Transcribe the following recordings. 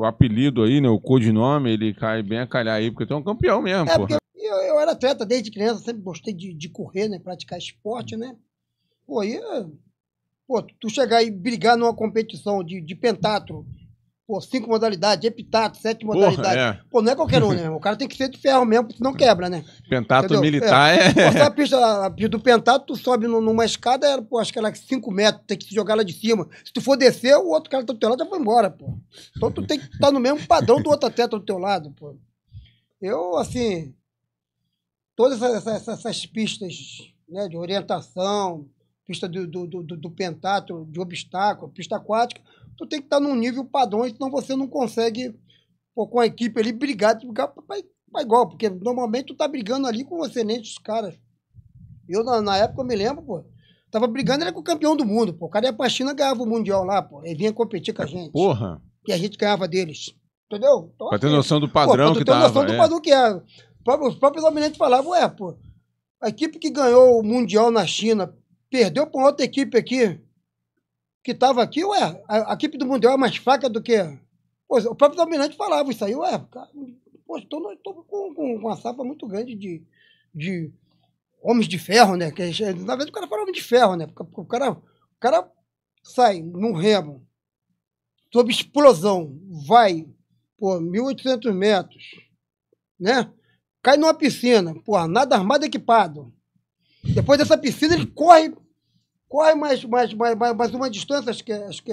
o apelido aí, né? O codinome, ele cai bem a calhar aí, porque tu é um campeão mesmo, é, porra. Eu, eu, era atleta desde criança, sempre gostei de, de correr, né? Praticar esporte, né? Pô, e, pô, tu chegar e brigar numa competição de, de pentatro Pô, cinco modalidades, epitato, sete Porra, modalidades. É. Pô, não é qualquer um, né? O cara tem que ser de ferro mesmo, senão quebra, né? Pentato Entendeu? militar é. é... a pista, a pista do pentato, tu sobe numa escada, pô, acho que é cinco metros, tem que se jogar lá de cima. Se tu for descer, o outro cara tá do teu lado já foi embora, pô. Então tu tem que estar tá no mesmo padrão do outro atleta do teu lado, pô. Eu, assim, todas essas, essas, essas pistas né, de orientação, pista do, do, do, do pentato, de obstáculo, pista aquática, tu tem que estar tá num nível padrão, senão você não consegue, pô, com a equipe ali, brigar, brigar pra, igual, porque normalmente tu tá brigando ali com os caras. Eu, na, na época, eu me lembro, pô, tava brigando, era com o campeão do mundo, pô. O cara ia pra China, ganhava o Mundial lá, pô. Ele vinha competir com a gente. Porra! E a gente ganhava deles. Entendeu? Então, pra ter é. noção do padrão pô, que tava. Pra ter noção é. do padrão que era. Os próprios dominantes falavam, ué, pô, a equipe que ganhou o Mundial na China perdeu pra outra equipe aqui que estava aqui, ué, a, a, equipe do Mundial é mais fraca do que. Pois, o próprio Dominante falava isso aí, ué, cara, poxa, com, com, uma safra muito grande de, de homens de ferro, né? Que, na verdade, o cara fala homem de ferro, né? Porque o cara, o cara sai num remo, sob explosão, vai por 1.800 metros, né? Cai numa piscina, porra, nada armado equipado. Depois dessa piscina, ele corre Corre mais, mais, mais, mais, uma distância, acho que, acho que,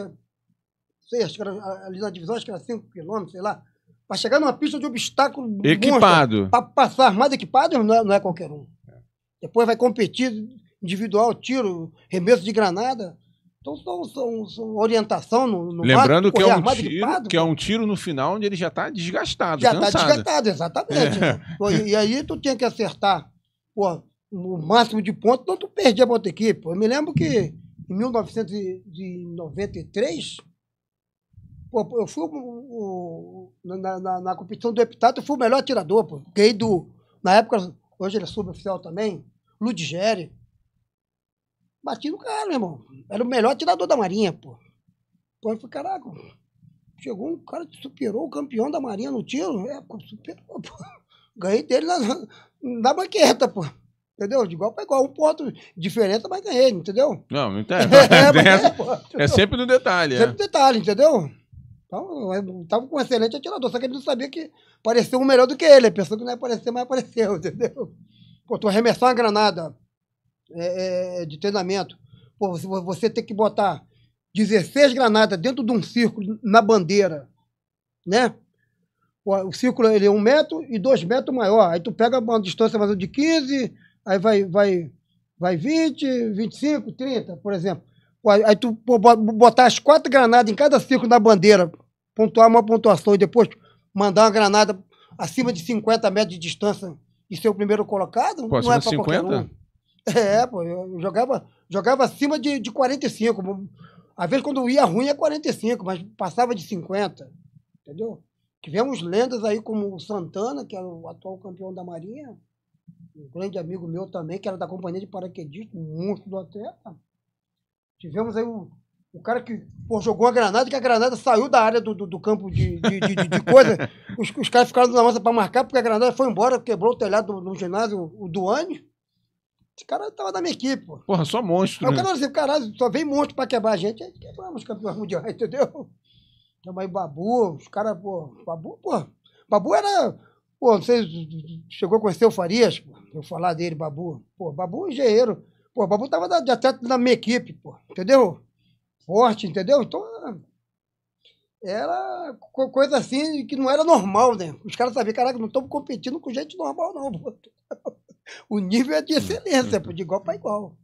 sei, acho que era, ali na divisão, acho que era 5 quilômetros, sei lá, para chegar numa pista de obstáculo equipado. Para passar armado equipado não é, não é qualquer um. É. Depois vai competir individual, tiro, remesso de granada. Então são, são, são orientação no, no Lembrando mato, que, é um tiro, equipado, que é um tiro no final onde ele já está desgastado. Já está desgastado, exatamente. É. Né? E, e aí tu tinha que acertar no máximo de pontos, então tu perdia para outra equipe. Eu me lembro que em 1993, pô, eu fui o, o, na, na, na, competição do Epitato, eu fui o melhor atirador, pô. Ganhei do. Na época, hoje ele é suboficial também, Ludigere. Bati no cara, meu irmão. Era o melhor atirador da Marinha, pô. Pô, eu falei, caraca, chegou um cara que superou o campeão da Marinha no tiro. É, pô, superou, pô. Ganhei dele na, na banqueta, pô. Entendeu? De igual para igual. Um ponto diferente, mas ganhei, entendeu? Não, não entendo. é, é, é, sempre no detalhe. É. Sempre no detalhe, entendeu? Então, estava é, com um excelente atirador, só que ele não sabia que pareceu um melhor do que ele. Ele pensou que não ia aparecer, mas apareceu, entendeu? Pô, tu arremessar uma granada é, é, de treinamento, pô, você, você tem que botar 16 granadas dentro de um círculo na bandeira, né? O círculo ele é um metro e dois metros maior. Aí tu pega uma distância mais de 15, aí vai, vai, vai 20, 25, 30, por exemplo. Aí tu botar as quatro granadas em cada círculo na bandeira, pontuar uma pontuação e depois mandar uma granada acima de 50 metros de distância e ser é o primeiro colocado, pô, não é 50? qualquer um. É, pô, eu jogava, jogava acima de, de 45. Às vezes quando ia ruim é 45, mas passava de 50, entendeu? Tivemos lendas aí como o Santana, que é o atual campeão da Marinha, um grande amigo meu também, que era da companhia de paraquedistas, um monstro do atleta. Tivemos aí o, o cara que pô, jogou a granada, que a granada saiu da área do, do, do campo de, de, de, de coisa. Os, os caras ficaram na massa para marcar, porque a granada foi embora, quebrou o telhado no ginásio, o Duane. Esse cara tava da minha equipe, pô. Porra, só monstro. Aí o né? cara assim, caralho, só vem monstro pra quebrar a gente. Aí quebramos campeões mundiais, entendeu? Tamo aí Babu, os caras, pô. Babu, pô. Babu era Pô, não sei chegou a conhecer o Farias, pô. Eu falar dele, Babu. Pô, Babu é engenheiro. Pô, Babu tava de atleta na minha equipe, pô. Entendeu? Forte, entendeu? Então, era coisa assim que não era normal, né? Os caras sabiam, caraca, não estamos competindo com gente normal, não. Pô. O nível é de excelência, pô, de igual para igual.